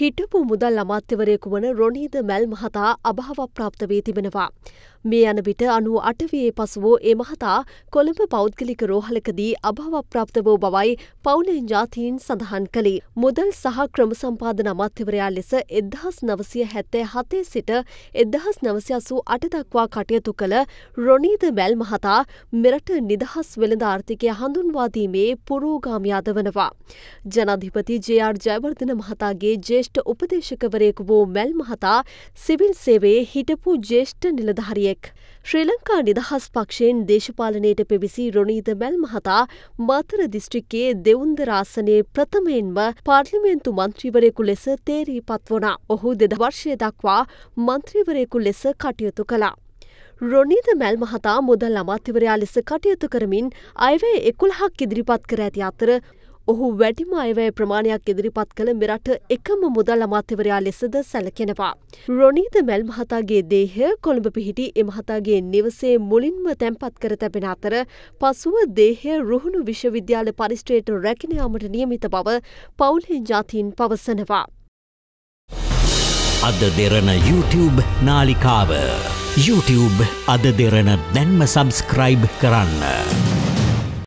හිටපු මුදල් අමාත්‍යවරයෙකු වන රොනීද මැල් මහතා අභාවප්‍රාප්ත වී තිබෙනවා. මේ යනවිට අනු අටවයේ පසුවෝ ඒ මහතා කොළඹ පෞද්ගලික රෝහලකදී අභාවප්‍රාප්ත වෝ බවයි පවුලෙන් ජාතීන් සඳහන් කළේ. මුදල් සහ ක්‍රම සම්පාදන අමාත්‍යවරයා ලෙස එදහස් නවසය හැත්තෑ හතේ සිට එදහස් නවසයසූ අටදක්වා කටයුතු කළ රොනීද මැල් මහතා මෙරට නිදහස් වෙළඳ ආර්ථිකය හඳුන්වාදීමේ පුරෝගාමයාද වනවා. ජනාධිපති ජයාර් ජයවර්ධන මහතාගේ ජේෂ්ඨ උපදේශකවරයෙකු වූ මැල් මහතා සිවිල් සේවේ හිටපු ජේෂ්ඨ නිලධහරිය නායකයෙක්. ශ්‍රී ලංකා නිදහස් පක්ෂයෙන් දේශපාලනයට පිවිසි රොනීද මැල් මහතා මතර දිස්ට්‍රික්කයේ දෙවුන්දරාසනයේ ප්‍රථමයෙන්ම පාර්ලිමේන්තු මන්ත්‍රීවරයෙකු ලෙස තේරී පත්වනා. ඔහු දෙද වර්ෂය දක්වා මන්ත්‍රීවරයෙකු ලෙස කටයුතු කළා. රොනීද මැල් මහතා මුදල් අමාත්‍යවරයා ලෙස කටයුතු කරමින් අයවැය එකුළහක් ඉදිරිපත් කර ඇති අතර ඔහු වැඩිම අයවැය ප්‍රමාණයක් ඉදිරිපත් කළ මෙරට එකම මුදල් අමාත්‍යවරයා ලෙසද සැලකෙනවා. රොනීද මැල් මහතාගේ දේහය කොළඹ පිහිටි එමහතාගේ නිවසේ මුලින්ම තැන්පත් කර තැබෙන අතර පසුව දේහය රුහුණු විශ්වවිද්‍යාල පරිස්ට්‍රේට රැකෙන යාමට නියමිත බව පවුලේ ජාතීන් පවසනවා. අද දෙරන YouTube නාලිකාව. YouTube අද දෙරන දැන්ම සබස්ක්‍රයිබ් කරන්න.